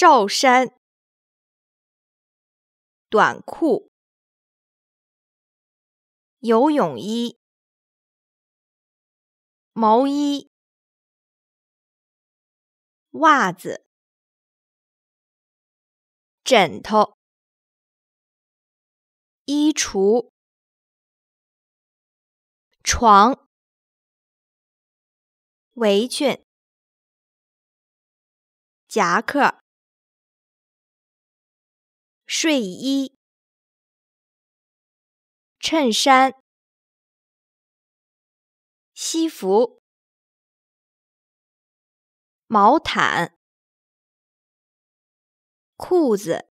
罩衫、短裤、游泳衣、毛衣、袜子、枕头、衣橱、床、围裙、夹克。睡衣、衬衫、西服、毛毯、裤子。